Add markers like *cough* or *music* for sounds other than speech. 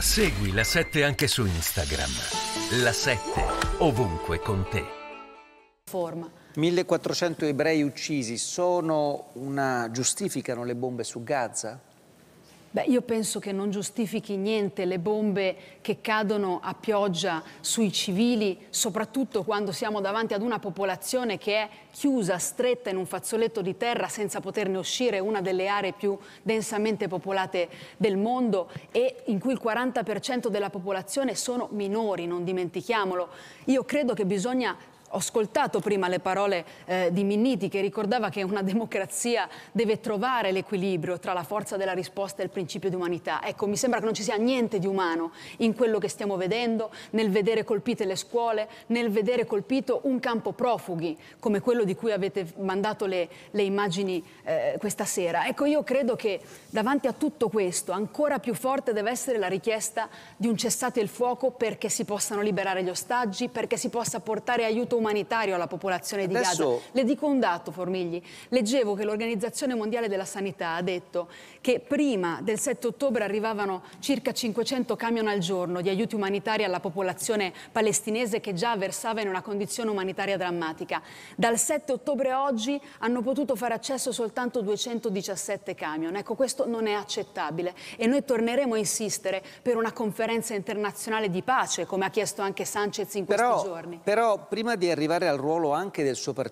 Segui la 7 anche su Instagram. La 7 ovunque con te. Forma. 1400 ebrei uccisi sono una giustificano le bombe su Gaza? Beh, io penso che non giustifichi niente le bombe che cadono a pioggia sui civili, soprattutto quando siamo davanti ad una popolazione che è chiusa, stretta in un fazzoletto di terra senza poterne uscire, una delle aree più densamente popolate del mondo e in cui il 40% della popolazione sono minori, non dimentichiamolo. Io credo che bisogna ho ascoltato prima le parole eh, di Minniti che ricordava che una *laughs* democrazia deve trovare l'equilibrio tra la forza della risposta e il principio di umanità. Ecco, mi sembra che non ci sia niente di umano in quello che stiamo vedendo, nel vedere colpite le scuole, nel vedere colpito un campo profughi come quello di cui avete mandato le, le immagini eh, questa sera. Ecco, io credo che davanti a tutto questo ancora più forte deve essere la richiesta di un cessate il fuoco perché si possano liberare gli ostaggi, perché si possa portare aiuto umanitario alla popolazione di Adesso... Gaza. Le dico un dato, Formigli. Leggevo che l'Organizzazione Mondiale della Sanità ha detto che prima del 7 ottobre arrivavano circa 500 camion al giorno di aiuti umanitari alla popolazione palestinese che già versava in una condizione umanitaria drammatica. Dal 7 ottobre oggi hanno potuto fare accesso soltanto 217 camion. Ecco, questo non è accettabile e noi torneremo a insistere per una conferenza internazionale di pace, come ha chiesto anche Sanchez in questi però, giorni. Però prima di arrivare al ruolo anche del suo partito.